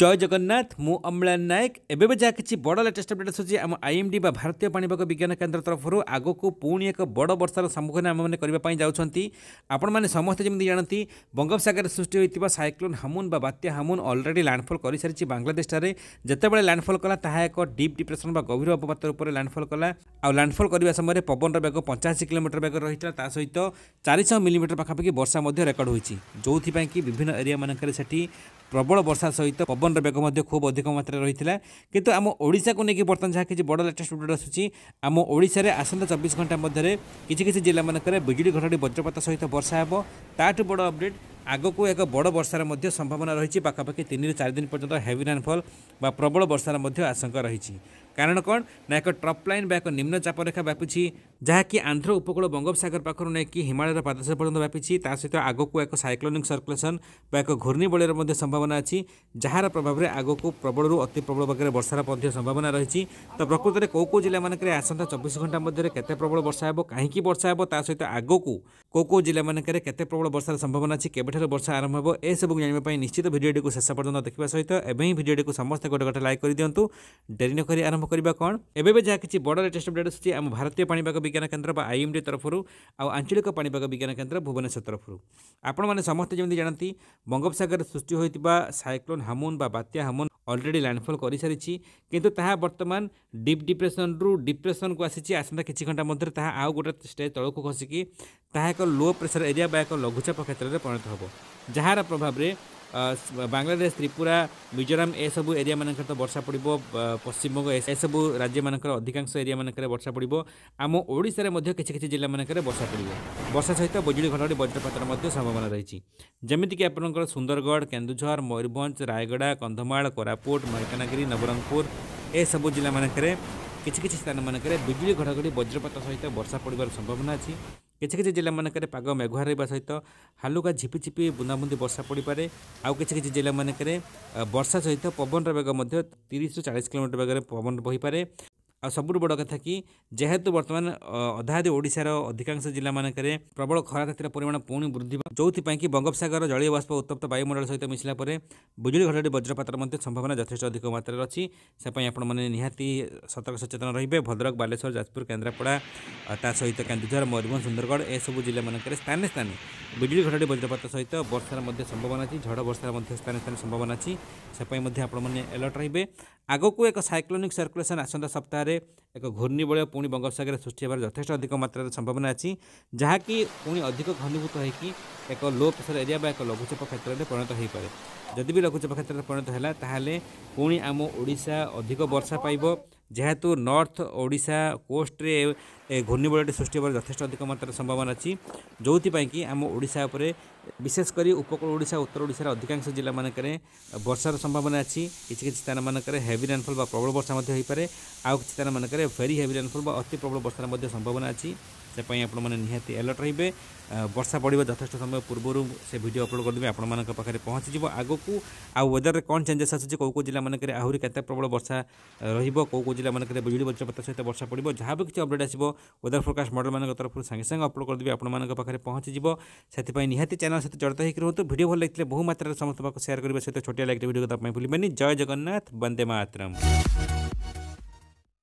জয় জগন্নাথ মু অম্লান নায়ক এবে যা কিছু বড় লেটেস্ট অপডেটস হচ্ছে আমার আইএমডি বা ভারতীয় পাণিপাগ বিজ্ঞান কেন্দ্র তরফর আগুক পুঁ এক বড় বর্ষার সম্মুখীন আমি করা যাচ্ছেন আপন মানে সমস্ত যেমন জাঁতি বঙ্গোপসাগরের সৃষ্টি হয়ে সাইক্লোন হামুন বা বাত্যা হামুন অলরেডি ল্যান্ডফল করে সারিছে বাংলাদেশে যেতবে ল্যান্ডফল কলা তাহা এক ডিপ ডিপ্রেসন বা গভীর অবপাতর উপরে ল্যান্ডফল কলা আ্যান্ডফল করা সময় পবনর বেগ পঞ্চাশি কিলোমিটর বেগ রয়েছে তা সহ চারিশহ মিলিমিটর পাখাপাখি বর্ষা রেকর্ড হয়েছে যে বিভিন্ন এরিয়া মানুষ সেটি ପ୍ରବଳ ବର୍ଷା ସହିତ ପବନର ବେଗ ମଧ୍ୟ ଖୁବ୍ ଅଧିକ ମାତ୍ରାରେ ରହିଥିଲା କିନ୍ତୁ ଆମ ଓଡ଼ିଶାକୁ ନେଇକି ବର୍ତ୍ତମାନ ଯାହା କିଛି ବଡ଼ ଲାଟେଷ୍ଟ ଅପଡ଼େଟ୍ ଆସୁଛି ଆମ ଓଡ଼ିଶାରେ ଆସନ୍ତା ଚବିଶ ଘଣ୍ଟା ମଧ୍ୟରେ କିଛି କିଛି ଜିଲ୍ଲାମାନଙ୍କରେ ବିଜୁଳି ଘଡ଼ଘଡ଼ି ବଜ୍ରପାତ ସହିତ ବର୍ଷା ହେବ ତାଠୁ ବଡ଼ ଅପଡ଼େଟ୍ ଆଗକୁ ଏକ ବଡ଼ ବର୍ଷାର ମଧ୍ୟ ସମ୍ଭାବନା ରହିଛି ପାଖାପାଖି ତିନିରୁ ଚାରି ଦିନ ପର୍ଯ୍ୟନ୍ତ ହେଭି ରେନ୍ଫଲ୍ ବା ପ୍ରବଳ ବର୍ଷାର ମଧ୍ୟ ଆଶଙ୍କା ରହିଛି କାରଣ କ'ଣ ନା ଏକ ଟ୍ରପ୍ ଲାଇନ୍ ବା ଏକ ନିମ୍ନ ଚାପରେଖା ବ୍ୟାପିଛି ଯାହାକି ଆନ୍ଧ୍ର ଉପକୂଳ ବଙ୍ଗୋପସାଗର ପାଖରୁ ନେଇକି ହିମାଳୟର ପାଦଦେଶ ପର୍ଯ୍ୟନ୍ତ ବ୍ୟାପିଛି ତା ସହିତ ଆଗକୁ ଏକ ସାଇକ୍ଲୋନିକ୍ ସର୍କୁଲେସନ୍ ବା ଏକ ଘୂର୍ଣ୍ଣିବଳୟର ମଧ୍ୟ ସମ୍ଭାବନା ଅଛି ଯାହାର ପ୍ରଭାବରେ ଆଗକୁ ପ୍ରବଳରୁ ଅତି ପ୍ରବଳ ଭାଗରେ ବର୍ଷାର ମଧ୍ୟ ସମ୍ଭାବନା ରହିଛି ତ ପ୍ରକୃତରେ କେଉଁ କେଉଁ ଜିଲ୍ଲାମାନଙ୍କରେ ଆସନ୍ତା ଚବିଶ ଘଣ୍ଟା ମଧ୍ୟରେ କେତେ ପ୍ରବଳ ବର୍ଷା ହେବ କାହିଁକି ବର୍ଷା ହେବ ତା ସହିତ ଆଗକୁ କେଉଁ କେଉଁ ଜିଲ୍ଲାମାନଙ୍କରେ କେତେ ପ୍ରବଳ ବର୍ଷାର ସମ୍ଭାବନା ଅଛି କେବେଠାରୁ ବର୍ଷା ଆରମ୍ଭ ହେବ ଏସବୁ ଜାଣିବା ପାଇଁ ନିଶ୍ଚିତ ଭିଡ଼ିଓଟିକୁ ଶେଷ ପର୍ଯ୍ୟନ୍ତ ଦେଖିବା ସହିତ ଏବେ ହିଁ ଭିଡ଼ିଓଟିକୁ ସମସ୍ତେ ଗୋଟେ ଗୋଟେ ଲାଇକ୍ କରିଦିଅନ୍ତୁ ଡେରି ନ କରି ଆରମ୍ଭ ଆରମ୍ଭ କରିବା କ'ଣ ଏବେ ବି ଯାହା କିଛି ବଡ଼ ଲେଟେଷ୍ଟ ଅପଡ଼େଟ୍ ଆସୁଛି ଆମ ଭାରତୀୟ ପାଣିପାଗ ବିଜ୍ଞାନ କେନ୍ଦ୍ର ବା ଆଇଏମ୍ଡି ତରଫରୁ ଆଉ ଆଞ୍ଚଳିକ ପାଣିପାଗ ବିଜ୍ଞାନ କେନ୍ଦ୍ର ଭୁବନେଶ୍ୱର ତରଫରୁ ଆପଣମାନେ ସମସ୍ତେ ଯେମିତି ଜାଣନ୍ତି ବଙ୍ଗୋପସାଗରରେ ସୃଷ୍ଟି ହୋଇଥିବା ସାଇକ୍ଲୋନ୍ ହାମୁନ୍ ବା ବାତ୍ୟା ହାମୁନ୍ অলরেডি ল্যান্ডফল করে সারিছি কিন্তু তাহা বর্তমান ডিপ ডিপ্রেসন রু ডিপ্রেসন কু আসিছি আসন্তা কিছু ঘন্টা মধ্যে তাহা আউ গোটে স্টেজ তলকু খসিকি তাহা এক লো প্রেসর এরিয়া বা এক লঘুচাপ ক্ষেত্রে পরিণত হব যার প্রভাবে ବାଂଲାଦେଶ ତ୍ରିପୁରା ମିଜୋରାମ ଏସବୁ ଏରିଆମାନଙ୍କରେ ତ ବର୍ଷା ପଡ଼ିବ ପଶ୍ଚିମବଙ୍ଗ ଏସବୁ ରାଜ୍ୟମାନଙ୍କର ଅଧିକାଂଶ ଏରିଆମାନଙ୍କରେ ବର୍ଷା ପଡ଼ିବ ଆମ ଓଡ଼ିଶାରେ ମଧ୍ୟ କିଛି କିଛି ଜିଲ୍ଲାମାନଙ୍କରେ ବର୍ଷା ପଡ଼ିବ ବର୍ଷା ସହିତ ବିଜୁଳି ଘଡ଼ଘଡ଼ି ବଜ୍ରପାତର ମଧ୍ୟ ସମ୍ଭାବନା ରହିଛି ଯେମିତିକି ଆପଣଙ୍କର ସୁନ୍ଦରଗଡ଼ କେନ୍ଦୁଝର ମୟୂରଭଞ୍ଜ ରାୟଗଡ଼ା କନ୍ଧମାଳ କୋରାପୁଟ ମାଲକାନଗିରି ନବରଙ୍ଗପୁର ଏସବୁ ଜିଲ୍ଲାମାନଙ୍କରେ କିଛି କିଛି ସ୍ଥାନମାନଙ୍କରେ ବିଜୁଳି ଘଡ଼ଘଡ଼ି ବଜ୍ରପାତ ସହିତ ବର୍ଷା ପଡ଼ିବାର ସମ୍ଭାବନା ଅଛି କିଛି କିଛି ଜିଲ୍ଲାମାନଙ୍କରେ ପାଗ ମେଘୁଆ ରହିବା ସହିତ ହାଲୁକା ଝିପିଝିପି ବୁନ୍ଦାବୁନ୍ଦି ବର୍ଷା ପଡ଼ିପାରେ ଆଉ କିଛି କିଛି ଜିଲ୍ଲାମାନଙ୍କରେ ବର୍ଷା ସହିତ ପବନର ବେଗ ମଧ୍ୟ ତିରିଶରୁ ଚାଳିଶ କିଲୋମିଟର ବେଗରେ ପବନ ବହିପାରେ आ आउँ सबुठु बि जु बर्तमा अधादी ओडार अधिकांश जिल्ला म प्रबल खरा खातिर परिमाण पू वि जो कि बगोपसगर जलीय बाप उत्तप्त वायुमण्डल सहित मिसलाप विजु घटाडी वजप सम्भावना जथेष्ट अधिक मती आउने निहति सतर्क सचेतन सचेतना भद्रक बालेश्वर जाजपुर केन्द्रापडा त सहित केन्दुधर मयुरभँ्ज सुन्दरगड एसबु जिल्ला म स्थानै स्थानै बिजुली घटाडी वजप वर्षार सम्भावना अहिले झड बर्षारे स्थान सम्भावना अस्ति माथि आप एल रे आगको एक सइक्लो सर्कुलेसन आसा सप्ताह ଓଡ଼ିଶାରେ ଏକ ଘୂର୍ଣ୍ଣିବଳୟ ପୁଣି ବଙ୍ଗୋପସାଗରରେ ସୃଷ୍ଟି ହେବାର ଯଥେଷ୍ଟ ଅଧିକ ମାତ୍ରାରେ ସମ୍ଭାବନା ଅଛି ଯାହାକି ପୁଣି ଅଧିକ ଘନୀଭୂତ ହୋଇକି ଏକ ଲୋ ପ୍ରେସର ଏରିଆ ବା ଏକ ଲଘୁଚାପ କ୍ଷେତ୍ରରେ ପରିଣତ ହୋଇପାରେ ଯଦି ବି ଲଘୁଚାପ କ୍ଷେତ୍ରରେ ପରିଣତ ହେଲା ତାହେଲେ ପୁଣି ଆମ ଓଡ଼ିଶା ଅଧିକ ବର୍ଷା ପାଇବ যেহেতু নর্থ ওড়িশা কোষ্টরে ঘূর্ণিবলটি সৃষ্টি হবার যথেষ্ট অধিক মাত্রার সম্ভাবনা অছি যেপাই কি আম ওড়িশা উপরে বিশেষ করে উপকূল ওড়িশা উত্তর ওড়িশার অধিকাংশ জেলা মানকরে বর্ষার সম্ভাবনা অছি কিছু কিছু স্থান মানকরে হেভি রেনফল বা প্রবল বর্ষা মধ্যে হইপারে আউ কিছু স্থান মানকরে ভেরি হেভি রেনফল বা অতি প্রবল বর্ষার মধ্যে সম্ভাবনা অছি সেপাই আপনার নিহতি এলর্ট রহবে বর্ষা পড়ব যথেষ্ট সময় পূর্বর সে ভিডিও অপলোড করেদেবি আপনার পাখে পৌঁছিযোগ আগুক আউ ওয়েদরের কম চেঞ্জেস আসুচি কেউ কেউ জেলা মানকরে আহরি কেতে প্রবল বর্ষা রহব কেউ কেউ ଜିଲ୍ଲାମାନଙ୍କରେ ବିଜୁଳି ବଜ୍ରପାତ ସହିତ ବର୍ଷା ପଡ଼ିବ ଯାହା ବି କିଛି ଅପଡ଼େଟ୍ ଆସିବ ୱେଦର ଫୋରକାଷ୍ଟ ମଡ଼େଲମାନଙ୍କ ତରଫରୁ ସାଙ୍ଗେ ସାଙ୍ଗେ ଅପଲୋଡ଼ କରିଦେବି ଆପଣମାନଙ୍କ ପାଖରେ ପହଞ୍ଚିଯିବ ସେଥିପାଇଁ ନିହାତି ଚ୍ୟାନେଲ୍ ସହିତ ଜଡ଼ିତ ହୋଇକି ରୁହନ୍ତୁ ଭିଡ଼ିଓ ଭଲ ଲାଗିଥିଲେ ବହୁ ମାତ୍ରାରେ ସମସ୍ତଙ୍କ ପାଖକୁ ସେୟାର କରିବା ସହିତ ଛୋଟିଆ ଲାଇକ୍ରେ ଭିଡ଼ିଓ ଦେବା ପାଇଁ ଭୁଲିବେନି ଜୟ ଜଗନ୍ନାଥ ବନ୍ଦେ ମାତରମ୍